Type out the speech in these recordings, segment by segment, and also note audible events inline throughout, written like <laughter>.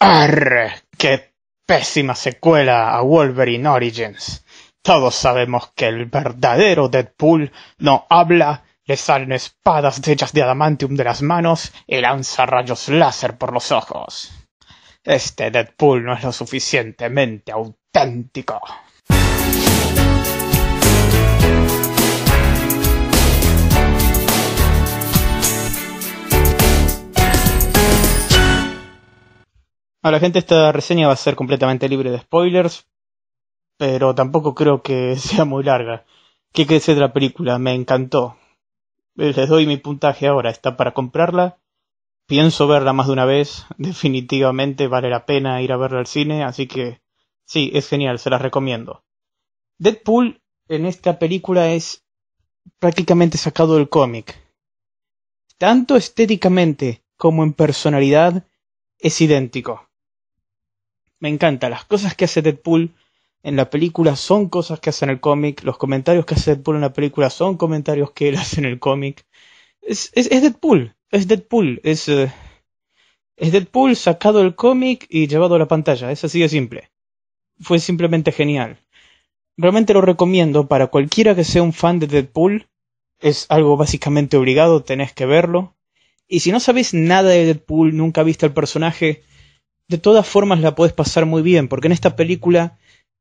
Arr, ¡Qué pésima secuela a Wolverine Origins! Todos sabemos que el verdadero Deadpool no habla, le salen espadas hechas de adamantium de las manos y lanza rayos láser por los ojos. Este Deadpool no es lo suficientemente auténtico. la gente, esta reseña va a ser completamente libre de spoilers, pero tampoco creo que <laughs> sea muy larga. ¿Qué crees de la película? Me encantó. Les doy mi puntaje ahora. Está para comprarla. Pienso verla más de una vez. <laughs> Definitivamente vale la pena ir a verla al cine, así que sí, es genial, se las recomiendo. Deadpool en esta película es prácticamente sacado del cómic. Tanto estéticamente como en personalidad es idéntico me encanta. Las cosas que hace Deadpool en la película son cosas que hace en el cómic. Los comentarios que hace Deadpool en la película son comentarios que él hace en el cómic. Es, es, Deadpool. Es Deadpool. Es, eh, es Deadpool sacado del cómic y llevado a la pantalla. Es así de simple. Fue simplemente genial. Realmente lo recomiendo para cualquiera que sea un fan de Deadpool. Es algo básicamente obligado, tenés que verlo. Y si no sabés nada de Deadpool, nunca viste al personaje, de todas formas la puedes pasar muy bien, porque en esta película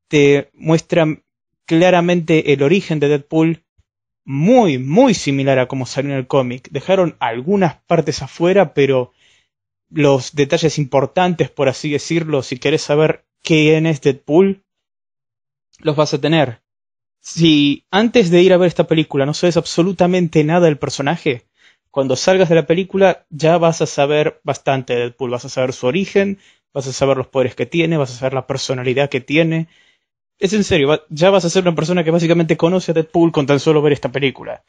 te muestran claramente el origen de Deadpool muy, muy similar a como salió en el cómic. Dejaron algunas partes afuera, pero los detalles importantes, por así decirlo, si querés saber quién es Deadpool, los vas a tener. Si antes de ir a ver esta película no sabes absolutamente nada del personaje, cuando salgas de la película ya vas a saber bastante de Deadpool, vas a saber su origen, vas a saber los poderes que tiene, vas a saber la personalidad que tiene. Es en serio, ya vas a ser una persona que básicamente conoce a Deadpool con tan solo ver esta película.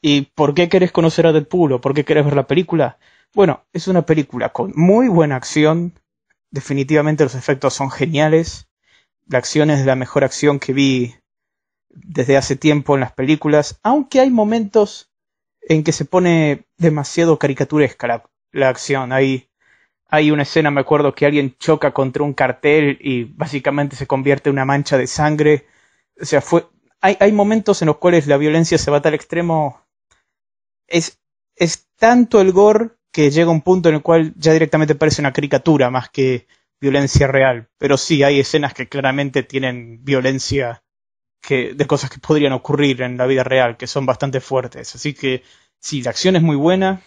¿Y por qué querés conocer a Deadpool o por qué querés ver la película? Bueno, es una película con muy buena acción, definitivamente los efectos son geniales, la acción es la mejor acción que vi desde hace tiempo en las películas, aunque hay momentos en que se pone demasiado caricaturesca la, acción. ahí hay una escena, me acuerdo, que alguien choca contra un cartel y básicamente se convierte en una mancha de sangre. O sea, fue, hay, hay momentos en los cuales la violencia se va al tal extremo. Es, es tanto el gore que llega un punto en el cual ya directamente parece una caricatura más que violencia real. Pero sí, hay escenas que claramente tienen violencia que, de cosas que podrían ocurrir en la vida real, que son bastante fuertes. Así que sí, la acción es muy buena,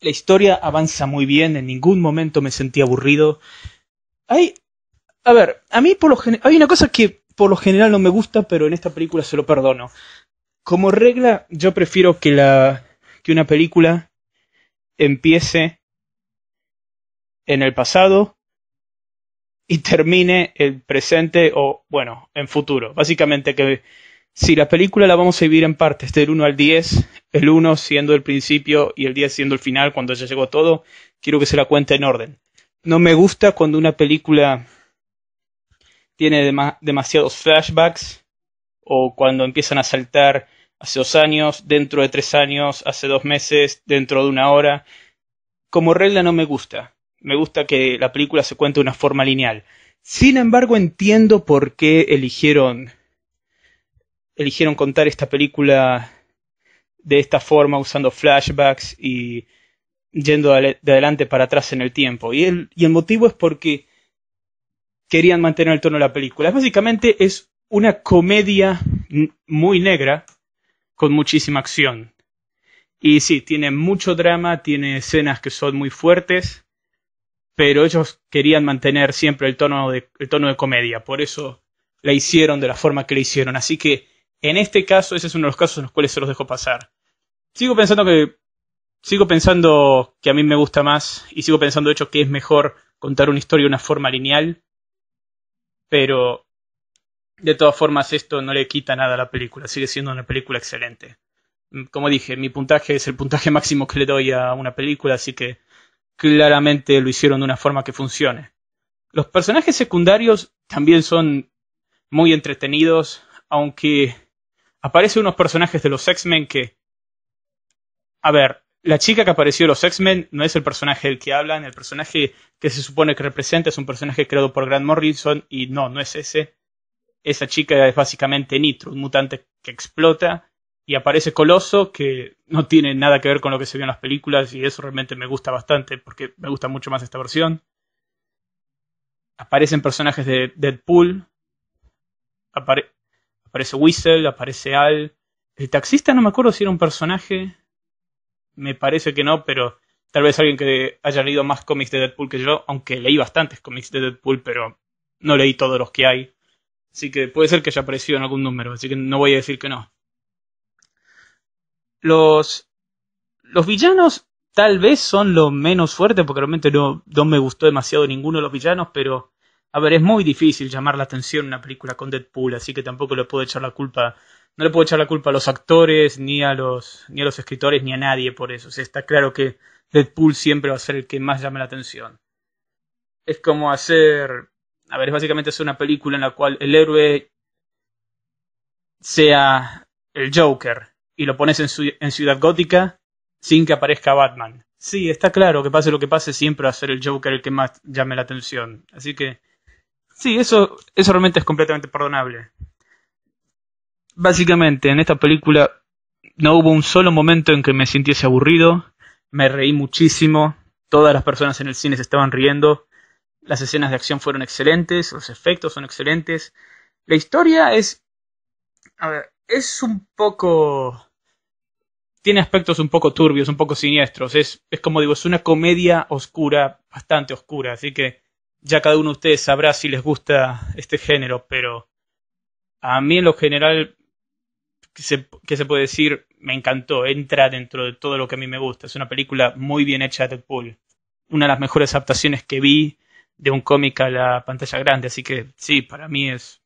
la historia avanza muy bien, en ningún momento me sentí aburrido. Hay. A ver, a mí por lo Hay una cosa que por lo general no me gusta, pero en esta película se lo perdono. Como regla, yo prefiero que la. que una película empiece en el pasado y termine el presente o, bueno, en futuro. Básicamente que si la película la vamos a vivir en partes del 1 al 10, el 1 siendo el principio y el 10 siendo el final, cuando ya llegó todo, quiero que se la cuente en orden. No me gusta cuando una película tiene demasiados flashbacks o cuando empiezan a saltar hace dos años, dentro de tres años, hace dos meses, dentro de una hora. Como regla no me gusta. Me gusta que la película se cuente de una forma lineal. Sin embargo, entiendo por qué eligieron eligieron contar esta película de esta forma, usando flashbacks y yendo de adelante para atrás en el tiempo. Y el, motivo es porque querían mantener el tono de la película. Básicamente es una comedia muy negra con muchísima acción. Y sí, tiene mucho drama, tiene escenas que son muy fuertes, pero ellos querían mantener siempre el tono de, el tono de comedia. Por eso la hicieron de la forma que la hicieron. Así que en este caso, ese es uno de los casos en los cuales se los dejo pasar. Sigo pensando que. Sigo pensando que a mí me gusta más y sigo pensando de hecho que es mejor contar una historia de una forma lineal, pero de todas formas esto no le quita nada a la película, sigue siendo una película excelente. Como dije, mi puntaje es el puntaje máximo que le doy a una película, así que claramente lo hicieron de una forma que funcione. Los personajes secundarios también son muy entretenidos, aunque aparecen unos personajes de los X-Men que... A ver, la chica que apareció de los X-Men no es el personaje del que hablan, el personaje que se supone que representa es un personaje creado por Grant Morrison y no, no es ese. Esa chica es básicamente Nitro, un mutante que explota y aparece Coloso que no tiene nada que ver con lo que se vio en las películas y eso realmente me gusta bastante porque me gusta mucho más esta versión. Aparecen personajes de Deadpool, Aparece Whistle, aparece Al. El taxista no me acuerdo si era un personaje. Me parece que no, pero tal vez alguien que haya leído más cómics de Deadpool que yo, aunque leí bastantes cómics de Deadpool, pero no leí todos los que hay. Así que puede ser que haya aparecido en algún número, así que no voy a decir que no. Los, los villanos tal vez son los menos fuertes, porque realmente no, no me gustó demasiado ninguno de los villanos, pero a ver, es muy difícil llamar la atención una película con Deadpool, así que tampoco le puedo echar la culpa. No le puedo echar la culpa a los actores, ni a los, ni a los escritores, ni a nadie por eso. O sea, está claro que Deadpool siempre va a ser el que más llame la atención. Es como hacer. A ver, es básicamente hacer una película en la cual el héroe sea el Joker y lo pones en, su, en Ciudad Gótica sin que aparezca Batman. Sí, está claro que pase lo que pase, siempre va a ser el Joker el que más llame la atención. Así que Sí, eso, eso realmente es completamente perdonable. Básicamente, en esta película no hubo un solo momento en que me sintiese aburrido, me reí muchísimo, todas las personas en el cine se estaban riendo, las escenas de acción fueron excelentes, los efectos son excelentes, la historia es... A ver, es un poco... Tiene aspectos un poco turbios, un poco siniestros, es, es como digo, es una comedia oscura, bastante oscura, así que ya cada uno de ustedes sabrá si les gusta este género, pero a mí en lo general, ¿qué se, puede decir? Me encantó, entra dentro de todo lo que a mí me gusta. Es una película muy bien hecha de Deadpool. Una de las mejores adaptaciones que vi de un cómic a la pantalla grande, así que sí, para mí es,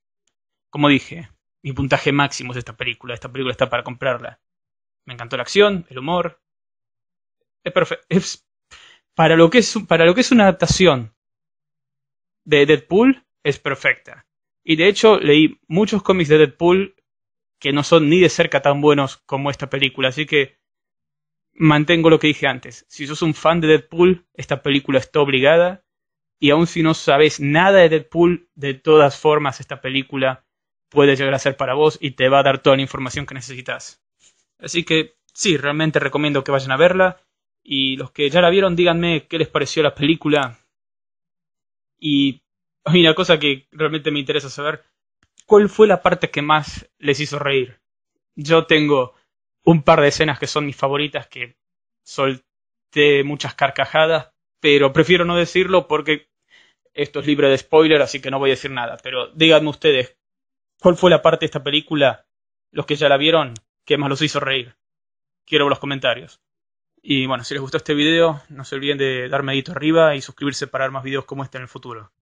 como dije, mi puntaje máximo es esta película. Esta película está para comprarla. Me encantó la acción, el humor. Es perfecto. para, lo que es, para lo que es una adaptación de Deadpool es perfecta. Y de hecho leí muchos cómics de Deadpool que no son ni de cerca tan buenos como esta película. Así que mantengo lo que dije antes. Si sos un fan de Deadpool, esta película está obligada. Y aun si no sabes nada de Deadpool, de todas formas esta película puede llegar a ser para vos y te va a dar toda la información que necesitas. Así que sí, realmente recomiendo que vayan a verla. Y los que ya la vieron, díganme qué les pareció la película, y hay una cosa que realmente me interesa saber, ¿cuál fue la parte que más les hizo reír? Yo tengo un par de escenas que son mis favoritas, que solté muchas carcajadas, pero prefiero no decirlo porque esto es libre de spoiler, así que no voy a decir nada. Pero díganme ustedes, ¿cuál fue la parte de esta película, los que ya la vieron, que más los hizo reír? Quiero los comentarios. Y bueno, si les gustó este video, no se olviden de dar medito arriba y suscribirse para ver más videos como este en el futuro.